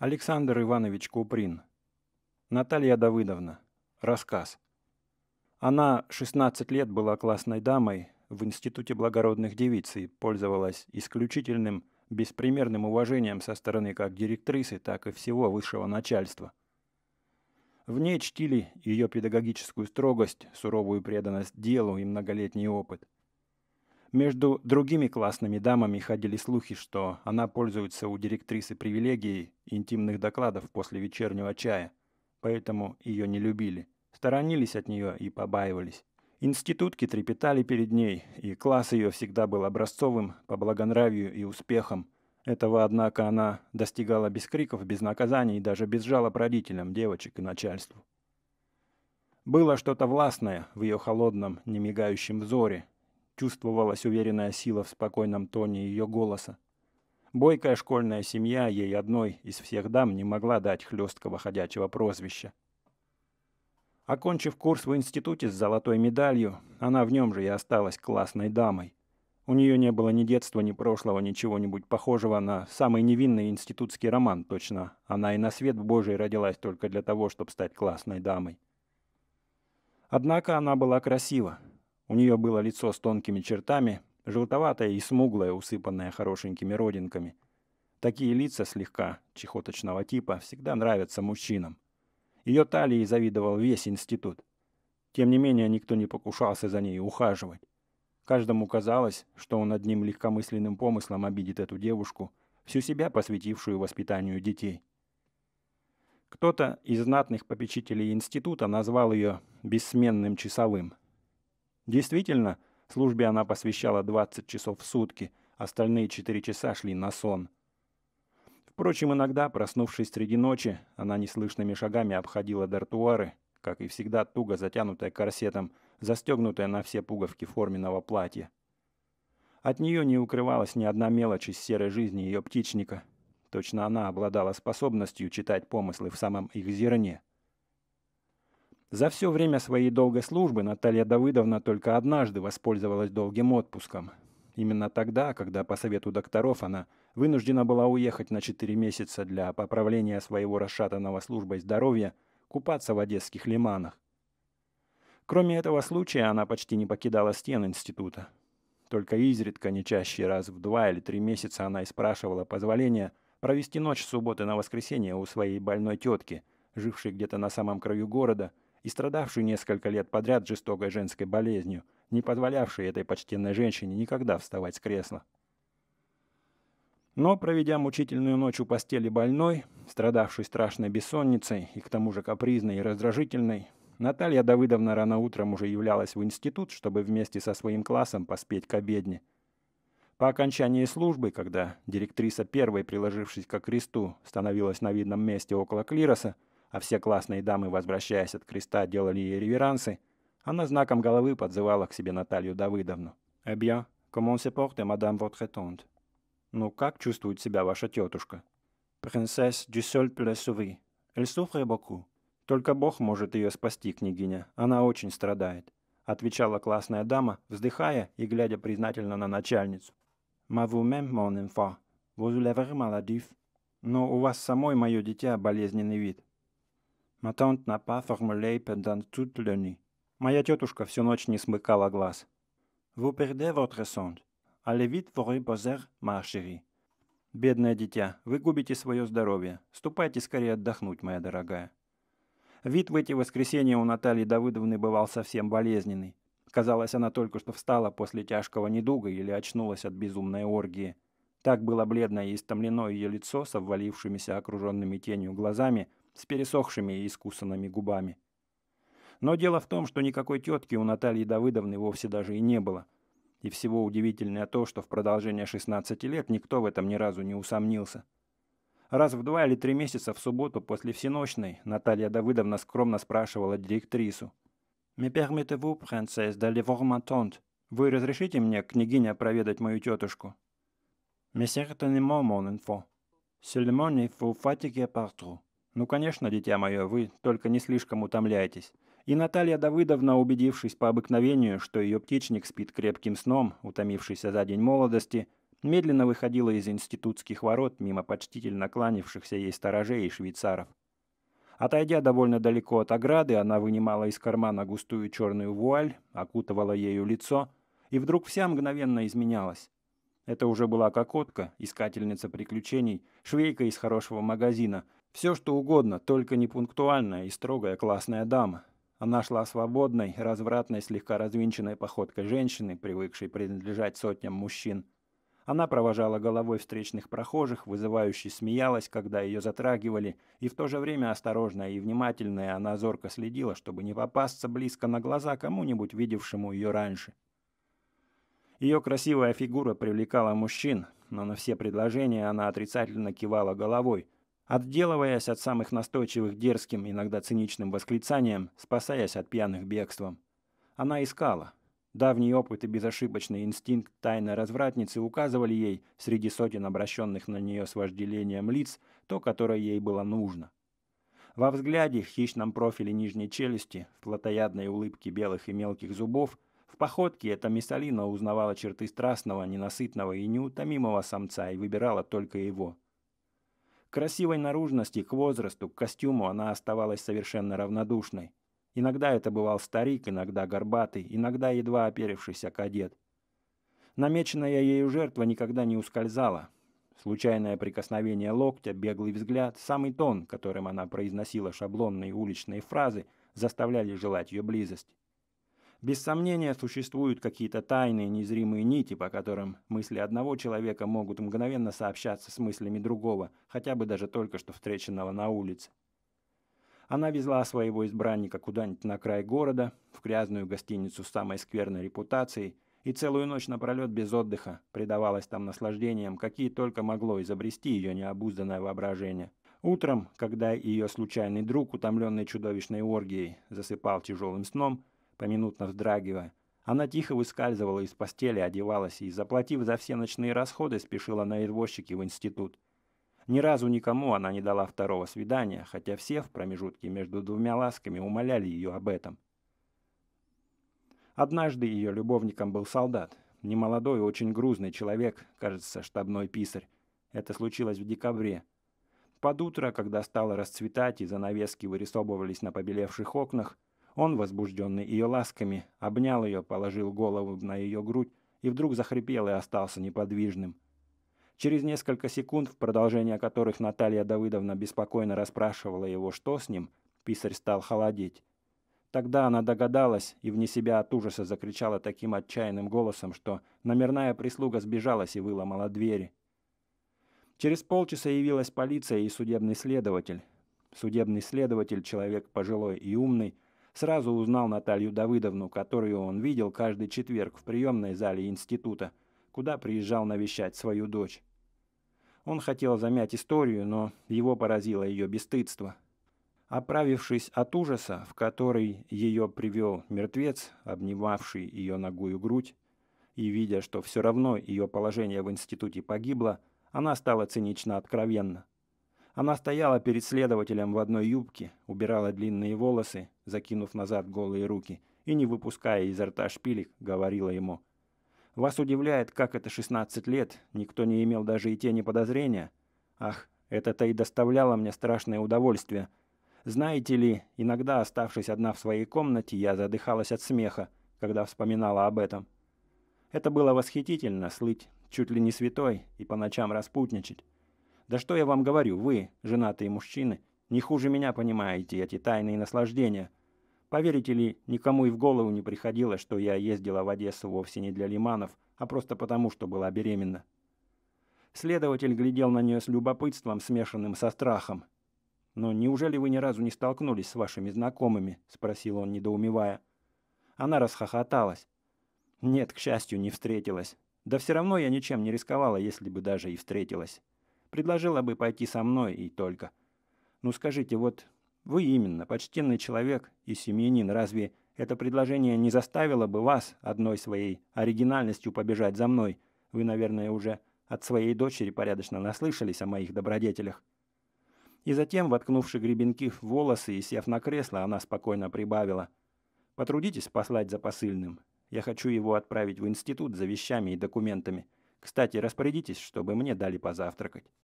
Александр Иванович Куприн. Наталья Давыдовна. Рассказ. Она 16 лет была классной дамой в Институте благородных девиц и пользовалась исключительным, беспримерным уважением со стороны как директрисы, так и всего высшего начальства. В ней чтили ее педагогическую строгость, суровую преданность делу и многолетний опыт – между другими классными дамами ходили слухи, что она пользуется у директрисы привилегией интимных докладов после вечернего чая, поэтому ее не любили, сторонились от нее и побаивались. Институтки трепетали перед ней, и класс ее всегда был образцовым по благонравию и успехам. Этого, однако, она достигала без криков, без наказаний и даже без жалоб родителям, девочек и начальству. Было что-то властное в ее холодном, немигающем взоре, Чувствовалась уверенная сила в спокойном тоне ее голоса. Бойкая школьная семья ей одной из всех дам не могла дать хлесткого ходячего прозвища. Окончив курс в институте с золотой медалью, она в нем же и осталась классной дамой. У нее не было ни детства, ни прошлого, ничего-нибудь похожего на самый невинный институтский роман, точно. Она и на свет Божий родилась только для того, чтобы стать классной дамой. Однако она была красива, у нее было лицо с тонкими чертами, желтоватое и смуглое, усыпанное хорошенькими родинками. Такие лица слегка чехоточного типа всегда нравятся мужчинам. Ее талии завидовал весь институт. Тем не менее, никто не покушался за ней ухаживать. Каждому казалось, что он одним легкомысленным помыслом обидит эту девушку, всю себя посвятившую воспитанию детей. Кто-то из знатных попечителей института назвал ее «бессменным часовым». Действительно, службе она посвящала 20 часов в сутки, остальные 4 часа шли на сон. Впрочем, иногда, проснувшись среди ночи, она неслышными шагами обходила дартуары, как и всегда туго затянутая корсетом, застегнутая на все пуговки форменного платья. От нее не укрывалась ни одна мелочь из серой жизни ее птичника. Точно она обладала способностью читать помыслы в самом их зерне – за все время своей долгой службы Наталья Давыдовна только однажды воспользовалась долгим отпуском. Именно тогда, когда по совету докторов она вынуждена была уехать на 4 месяца для поправления своего расшатанного службой здоровья, купаться в одесских лиманах. Кроме этого случая, она почти не покидала стен института. Только изредка, не чаще раз в два или три месяца она и спрашивала позволения провести ночь субботы на воскресенье у своей больной тетки, жившей где-то на самом краю города – и страдавшую несколько лет подряд жестокой женской болезнью, не позволявшей этой почтенной женщине никогда вставать с кресла. Но, проведя мучительную ночь у постели больной, страдавшей страшной бессонницей и к тому же капризной и раздражительной, Наталья Давыдовна рано утром уже являлась в институт, чтобы вместе со своим классом поспеть к обедне. По окончании службы, когда директриса первой, приложившись к кресту, становилась на видном месте около клироса, а все классные дамы, возвращаясь от креста, делали ей реверансы, она знаком головы подзывала к себе Наталью Давыдовну. «Eh bien, comment se porte madame votre tante?» «Ну, как чувствует себя ваша тетушка?» «Принцесс Дюссель Плесуви. elle souffre beaucoup. «Только Бог может ее спасти, княгиня. Она очень страдает», — отвечала классная дама, вздыхая и глядя признательно на начальницу. «Ма vous même, mon enfant. Vous l'avez maladif?» «Но у вас самой, мое дитя, болезненный вид на па формулей pendant тут лени. Моя тетушка всю ночь не смыкала глаз. Vous perdez votre sonde. а vite вори reposer, ma Бедное дитя, вы губите свое здоровье. Ступайте скорее отдохнуть, моя дорогая. Вид в эти воскресенья у Натальи Давыдовны бывал совсем болезненный. Казалось, она только что встала после тяжкого недуга или очнулась от безумной оргии. Так было бледное и истомлено ее лицо с обвалившимися окруженными тенью глазами – с пересохшими и искусанными губами. Но дело в том, что никакой тетки у Натальи Давыдовны вовсе даже и не было. И всего удивительное то, что в продолжение 16 лет никто в этом ни разу не усомнился. Раз в два или три месяца в субботу после всеночной Наталья Давыдовна скромно спрашивала директрису. «Me permettez-vous, princesse, d'aller voir ma tante? Вы разрешите мне, княгиня, проведать мою тетушку?» «Mais certainement, mon enfant. Seulement, il faut fatiguer partout». «Ну, конечно, дитя мое, вы только не слишком утомляйтесь». И Наталья Давыдовна, убедившись по обыкновению, что ее птичник спит крепким сном, утомившийся за день молодости, медленно выходила из институтских ворот мимо почтительно кланявшихся ей сторожей и швейцаров. Отойдя довольно далеко от ограды, она вынимала из кармана густую черную вуаль, окутывала ею лицо, и вдруг вся мгновенно изменялась. Это уже была кокотка, искательница приключений, швейка из хорошего магазина – все что угодно, только не пунктуальная и строгая классная дама. Она шла свободной, развратной, слегка развинченной походкой женщины, привыкшей принадлежать сотням мужчин. Она провожала головой встречных прохожих, вызывающе смеялась, когда ее затрагивали, и в то же время осторожная и внимательная она зорко следила, чтобы не попасться близко на глаза кому-нибудь, видевшему ее раньше. Ее красивая фигура привлекала мужчин, но на все предложения она отрицательно кивала головой – отделываясь от самых настойчивых дерзким, иногда циничным восклицанием, спасаясь от пьяных бегством. Она искала. Давний опыт и безошибочный инстинкт тайной развратницы указывали ей, среди сотен обращенных на нее с вожделением лиц, то, которое ей было нужно. Во взгляде, в хищном профиле нижней челюсти, в плотоядной улыбке белых и мелких зубов, в походке эта Миссалина узнавала черты страстного, ненасытного и неутомимого самца и выбирала только его – красивой наружности, к возрасту, к костюму она оставалась совершенно равнодушной. Иногда это бывал старик, иногда горбатый, иногда едва оперившийся кадет. Намеченная ею жертва никогда не ускользала. Случайное прикосновение локтя, беглый взгляд, самый тон, которым она произносила шаблонные уличные фразы, заставляли желать ее близости. Без сомнения, существуют какие-то тайные, незримые нити, по которым мысли одного человека могут мгновенно сообщаться с мыслями другого, хотя бы даже только что встреченного на улице. Она везла своего избранника куда-нибудь на край города, в грязную гостиницу с самой скверной репутацией, и целую ночь напролет без отдыха предавалась там наслаждениям, какие только могло изобрести ее необузданное воображение. Утром, когда ее случайный друг, утомленный чудовищной оргией, засыпал тяжелым сном – поминутно вздрагивая. Она тихо выскальзывала из постели, одевалась и, заплатив за все ночные расходы, спешила на извозчике в институт. Ни разу никому она не дала второго свидания, хотя все в промежутке между двумя ласками умоляли ее об этом. Однажды ее любовником был солдат, немолодой, очень грузный человек, кажется, штабной писарь. Это случилось в декабре. Под утро, когда стало расцветать и занавески вырисовывались на побелевших окнах, он, возбужденный ее ласками, обнял ее, положил голову на ее грудь и вдруг захрипел и остался неподвижным. Через несколько секунд, в продолжение которых Наталья Давыдовна беспокойно расспрашивала его, что с ним, писарь стал холодеть. Тогда она догадалась и вне себя от ужаса закричала таким отчаянным голосом, что номерная прислуга сбежалась и выломала двери. Через полчаса явилась полиция и судебный следователь. Судебный следователь, человек пожилой и умный, Сразу узнал Наталью Давыдовну, которую он видел каждый четверг в приемной зале института, куда приезжал навещать свою дочь. Он хотел замять историю, но его поразило ее бесстыдство. Оправившись от ужаса, в который ее привел мертвец, обнимавший ее ногую грудь, и видя, что все равно ее положение в институте погибло, она стала цинично откровенна. Она стояла перед следователем в одной юбке, убирала длинные волосы, закинув назад голые руки, и, не выпуская изо рта шпилек, говорила ему. «Вас удивляет, как это 16 лет, никто не имел даже и тени подозрения? Ах, это-то и доставляло мне страшное удовольствие. Знаете ли, иногда, оставшись одна в своей комнате, я задыхалась от смеха, когда вспоминала об этом. Это было восхитительно, слыть чуть ли не святой и по ночам распутничать. Да что я вам говорю, вы, женатые мужчины, не хуже меня понимаете эти тайные наслаждения. Поверите ли, никому и в голову не приходило, что я ездила в Одессу вовсе не для лиманов, а просто потому, что была беременна. Следователь глядел на нее с любопытством, смешанным со страхом. «Но неужели вы ни разу не столкнулись с вашими знакомыми?» – спросил он, недоумевая. Она расхохоталась. «Нет, к счастью, не встретилась. Да все равно я ничем не рисковала, если бы даже и встретилась». Предложила бы пойти со мной и только. Ну скажите, вот вы именно, почтенный человек и семьянин, разве это предложение не заставило бы вас одной своей оригинальностью побежать за мной? Вы, наверное, уже от своей дочери порядочно наслышались о моих добродетелях». И затем, воткнувши гребенки в волосы и сев на кресло, она спокойно прибавила. «Потрудитесь послать за посыльным. Я хочу его отправить в институт за вещами и документами. Кстати, распорядитесь, чтобы мне дали позавтракать.